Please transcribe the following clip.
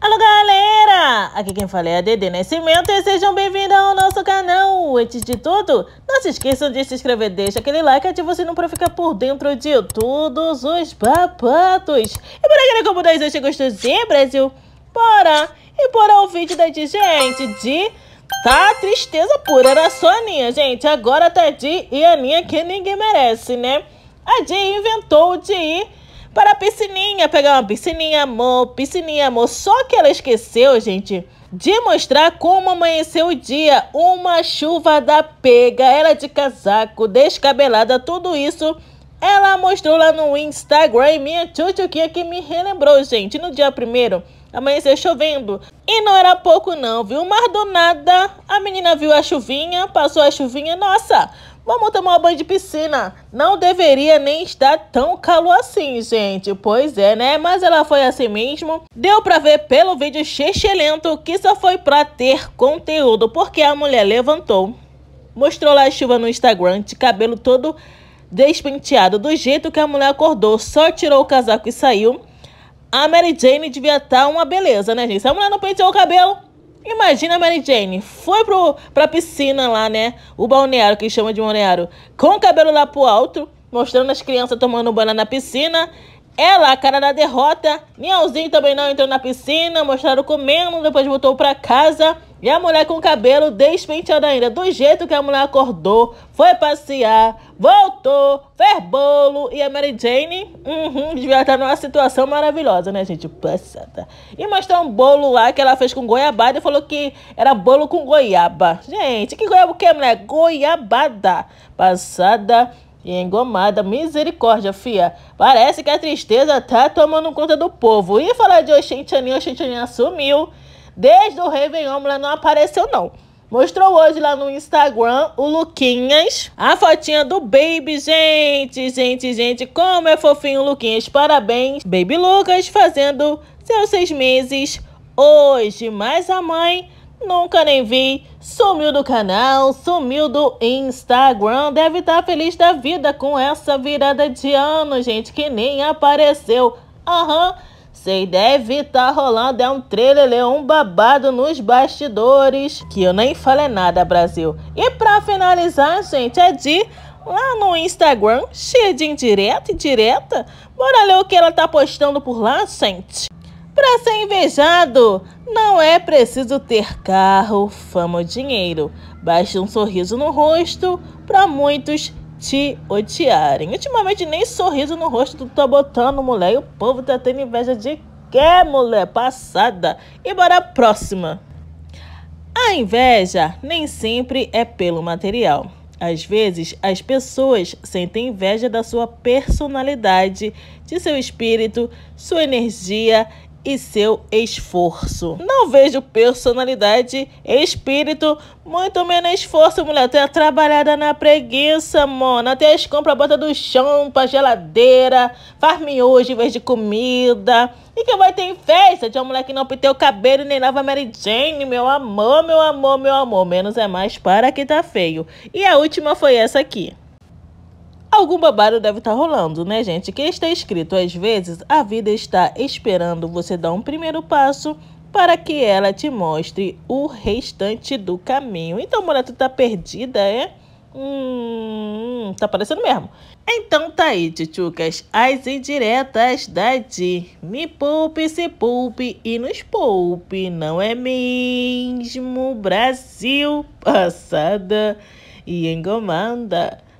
Alô galera! Aqui quem fala é a Dede Nascimento e sejam bem-vindos ao nosso canal! Antes de tudo, não se esqueçam de se inscrever, deixa aquele like e ativa o sino para ficar por dentro de todos os papatos! E para aquele né, combo das hoje gostosinho, Brasil, bora! E bora o vídeo da de gente de... Tá tristeza pura, era só a Aninha, gente, agora tá de e a Aninha que ninguém merece, né? A Di inventou de ir para a piscininha, pegar uma piscininha, amor, piscininha, amor. Só que ela esqueceu, gente, de mostrar como amanheceu o dia. Uma chuva da pega, ela de casaco, descabelada, tudo isso. Ela mostrou lá no Instagram, minha tchutchuquinha que me relembrou, gente. No dia primeiro, amanheceu chovendo. E não era pouco não, viu? Mas do nada, a menina viu a chuvinha, passou a chuvinha, nossa... Vamos tomar banho de piscina. Não deveria nem estar tão calor assim, gente. Pois é, né? Mas ela foi assim mesmo. Deu pra ver pelo vídeo lento que só foi pra ter conteúdo, porque a mulher levantou, mostrou lá a chuva no Instagram, de cabelo todo despenteado, do jeito que a mulher acordou, só tirou o casaco e saiu. A Mary Jane devia estar tá uma beleza, né, gente? Se a mulher não penteou o cabelo, Imagina a Mary Jane, foi pro, pra piscina lá, né? O balneário, que chama de balneário, com o cabelo lá pro alto, mostrando as crianças tomando banho na piscina. Ela, a cara da derrota. Nielzinho também não entrou na piscina, mostraram comendo, depois voltou para casa. E a mulher com o cabelo despenteado ainda, do jeito que a mulher acordou, foi passear, voltou, fez bolo. E a Mary Jane, uhum, devia estar numa situação maravilhosa, né, gente? Passada. E mostrou um bolo lá que ela fez com goiabada e falou que era bolo com goiaba. Gente, que goiaba o que, mulher? Goiabada. Passada. E engomada, misericórdia, fia. Parece que a tristeza tá tomando conta do povo. E falar de Oxentianinha, Oxentianinha sumiu. Desde o Réveillon, ela não apareceu, não. Mostrou hoje lá no Instagram o Luquinhas. A fotinha do Baby, gente. Gente, gente, como é fofinho o Luquinhas. Parabéns, Baby Lucas, fazendo seus seis meses hoje. Mas a mãe Nunca nem vi. Sumiu do canal, sumiu do Instagram. Deve estar tá feliz da vida com essa virada de ano, gente, que nem apareceu. Aham. Uhum. Sei, deve estar tá rolando é um trelelê, um babado nos bastidores. Que eu nem falei nada, Brasil. E pra finalizar, gente, é de lá no Instagram, cheia de indireta e direta. Bora ler o que ela tá postando por lá, gente. Para ser invejado, não é preciso ter carro, fama ou dinheiro. Basta um sorriso no rosto para muitos te odiarem. Ultimamente nem sorriso no rosto tu tá botando, mulher. E o povo tá tendo inveja de quê, mulher? Passada. E bora próxima. A inveja nem sempre é pelo material. Às vezes, as pessoas sentem inveja da sua personalidade, de seu espírito, sua energia e seu esforço. Não vejo personalidade, espírito, muito menos esforço, mulher. Tu é trabalhada na preguiça, mona. Até as compras bota do chão pra geladeira. Faz hoje em vez de comida. E que vai ter em festa de uma mulher que não pintei o cabelo nem lava Mary Jane. Meu amor, meu amor, meu amor. Menos é mais para que tá feio. E a última foi essa aqui. Algum babado deve estar tá rolando, né, gente? Que está escrito, às vezes a vida está esperando você dar um primeiro passo para que ela te mostre o restante do caminho. Então, mulher, tu tá perdida, é? Hum, tá parecendo mesmo. Então tá aí, tchutchucas, as indiretas da Di. Me poupe, se poupe e nos poupe, não é mesmo? Brasil, passada e engomanda.